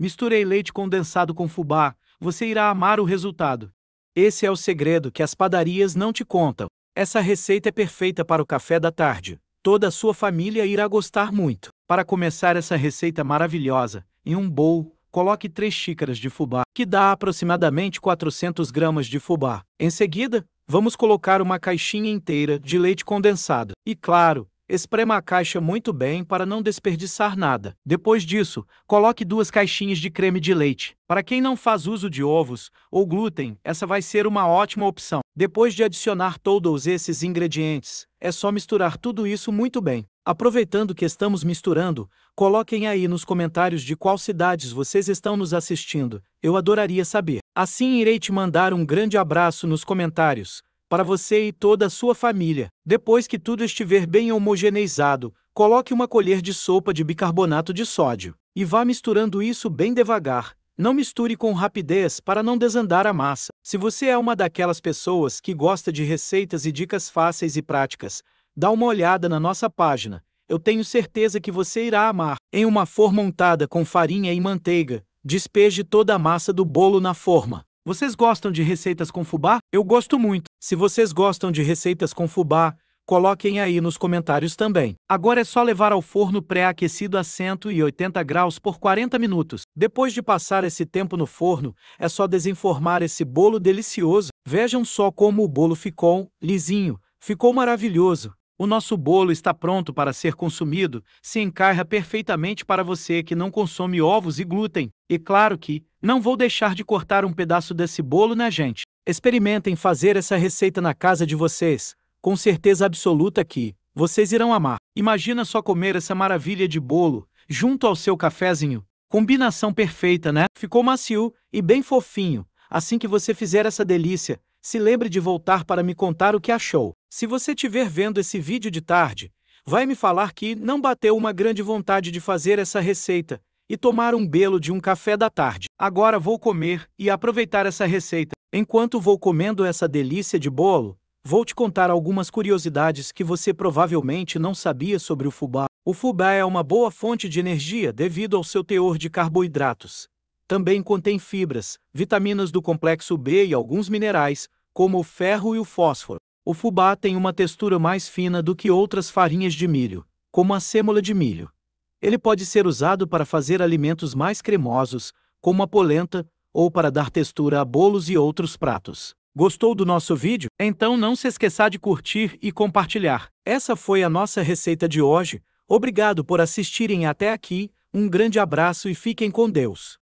Misturei leite condensado com fubá, você irá amar o resultado. Esse é o segredo que as padarias não te contam. Essa receita é perfeita para o café da tarde. Toda a sua família irá gostar muito. Para começar essa receita maravilhosa, em um bowl, coloque 3 xícaras de fubá, que dá aproximadamente 400 gramas de fubá. Em seguida, vamos colocar uma caixinha inteira de leite condensado. E claro, Esprema a caixa muito bem para não desperdiçar nada. Depois disso, coloque duas caixinhas de creme de leite. Para quem não faz uso de ovos ou glúten, essa vai ser uma ótima opção. Depois de adicionar todos esses ingredientes, é só misturar tudo isso muito bem. Aproveitando que estamos misturando, coloquem aí nos comentários de qual cidades vocês estão nos assistindo. Eu adoraria saber. Assim irei te mandar um grande abraço nos comentários para você e toda a sua família. Depois que tudo estiver bem homogeneizado, coloque uma colher de sopa de bicarbonato de sódio e vá misturando isso bem devagar. Não misture com rapidez para não desandar a massa. Se você é uma daquelas pessoas que gosta de receitas e dicas fáceis e práticas, dá uma olhada na nossa página. Eu tenho certeza que você irá amar. Em uma forma untada com farinha e manteiga, despeje toda a massa do bolo na forma. Vocês gostam de receitas com fubá? Eu gosto muito. Se vocês gostam de receitas com fubá, coloquem aí nos comentários também. Agora é só levar ao forno pré-aquecido a 180 graus por 40 minutos. Depois de passar esse tempo no forno, é só desenformar esse bolo delicioso. Vejam só como o bolo ficou lisinho. Ficou maravilhoso. O nosso bolo está pronto para ser consumido, se encaixa perfeitamente para você que não consome ovos e glúten. E claro que, não vou deixar de cortar um pedaço desse bolo, né, gente? Experimentem fazer essa receita na casa de vocês, com certeza absoluta que vocês irão amar. Imagina só comer essa maravilha de bolo junto ao seu cafezinho. Combinação perfeita, né? Ficou macio e bem fofinho. Assim que você fizer essa delícia, se lembre de voltar para me contar o que achou. Se você estiver vendo esse vídeo de tarde, vai me falar que não bateu uma grande vontade de fazer essa receita e tomar um belo de um café da tarde. Agora vou comer e aproveitar essa receita. Enquanto vou comendo essa delícia de bolo, vou te contar algumas curiosidades que você provavelmente não sabia sobre o fubá. O fubá é uma boa fonte de energia devido ao seu teor de carboidratos. Também contém fibras, vitaminas do complexo B e alguns minerais, como o ferro e o fósforo. O fubá tem uma textura mais fina do que outras farinhas de milho, como a sêmola de milho. Ele pode ser usado para fazer alimentos mais cremosos, como a polenta, ou para dar textura a bolos e outros pratos. Gostou do nosso vídeo? Então não se esqueça de curtir e compartilhar. Essa foi a nossa receita de hoje. Obrigado por assistirem até aqui, um grande abraço e fiquem com Deus.